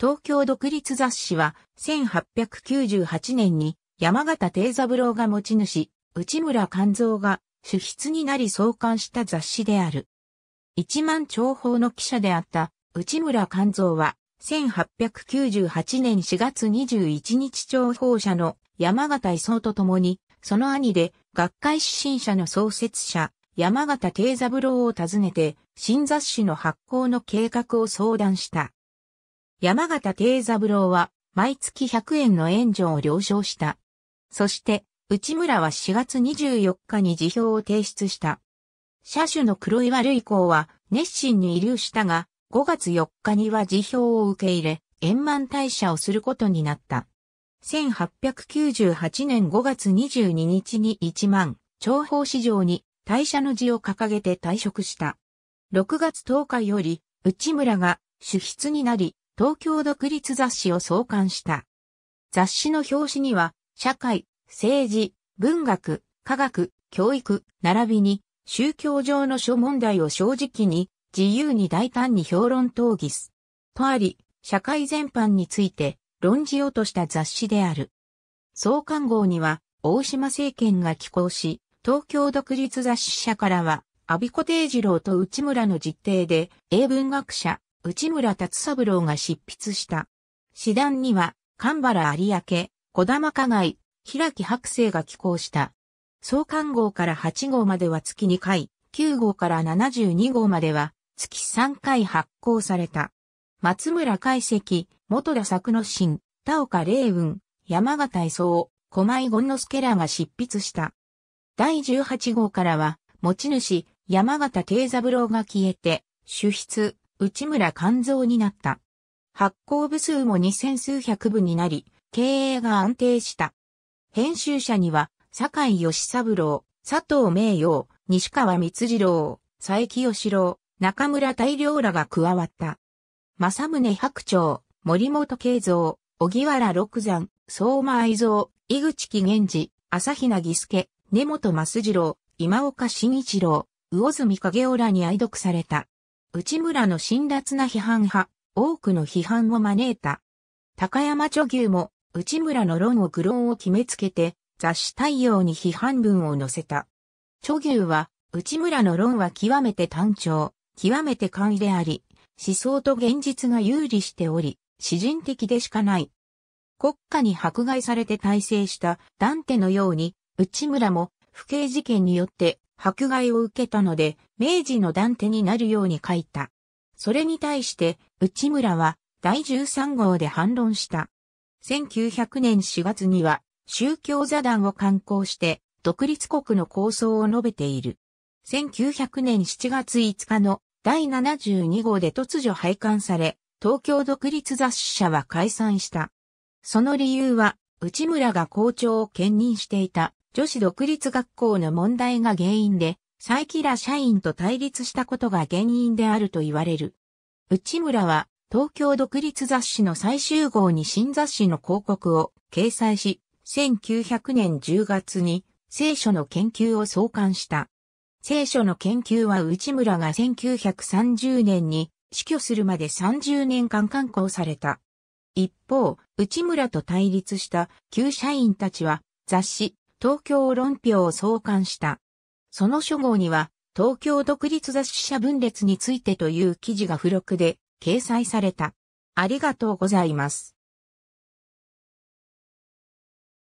東京独立雑誌は1898年に山形定三郎が持ち主、内村勘蔵が主筆になり創刊した雑誌である。一万長報の記者であった内村勘蔵は1898年4月21日長報社の山形伊宗と共に、その兄で学会指針者の創設者、山形定三郎を訪ねて、新雑誌の発行の計画を相談した。山形定三郎は毎月100円の援助を了承した。そして、内村は4月24日に辞表を提出した。車種の黒岩類子は熱心に遺留したが、5月4日には辞表を受け入れ、円満退社をすることになった。1898年5月22日に1万、長報市場に退社の字を掲げて退職した。6月10日より、内村が主筆になり、東京独立雑誌を創刊した。雑誌の表紙には、社会、政治、文学、科学、教育、並びに、宗教上の諸問題を正直に、自由に大胆に評論討議す。とあり、社会全般について論じようとした雑誌である。創刊号には、大島政権が寄稿し、東京独立雑誌社からは、阿ビ子定次郎と内村の実定で、英文学者、内村達三郎が執筆した。詩壇には、神原有明、小玉加害、平木白生が寄稿した。創刊号から8号までは月2回、9号から72号までは月3回発行された。松村海石、元田作之進、田岡霊雲、山形伊夫、小井権之助らが執筆した。第18号からは、持ち主、山形定三郎が消えて、主筆、内村勘蔵になった。発行部数も二千数百部になり、経営が安定した。編集者には、坂井義三郎、佐藤名誉、西川光次郎、佐伯義郎、中村大良らが加わった。正宗白鳥、森本慶三、小木原六山、相馬愛蔵、井口紀源治、朝比奈義助、根本増次郎、今岡慎一郎、魚住影尾らに愛読された。内村の辛辣な批判派、多くの批判を招いた。高山著牛も内村の論を愚論を決めつけて、雑誌対応に批判文を載せた。著牛は、内村の論は極めて単調、極めて簡易であり、思想と現実が有利しており、詩人的でしかない。国家に迫害されて大成したダンテのように、内村も不敬事件によって迫害を受けたので、明治の断手になるように書いた。それに対して、内村は第13号で反論した。1900年4月には、宗教座談を刊行して、独立国の構想を述べている。1900年7月5日の第72号で突如廃刊され、東京独立雑誌社は解散した。その理由は、内村が校長を兼任していた女子独立学校の問題が原因で、イキら社員と対立したことが原因であると言われる。内村は、東京独立雑誌の最終号に新雑誌の広告を掲載し、1900年10月に聖書の研究を創刊した。聖書の研究は内村が1930年に死去するまで30年間刊行された。一方、内村と対立した旧社員たちは雑誌東京論評を創刊した。その初号には、東京独立雑誌社分裂についてという記事が付録で掲載された。ありがとうございます。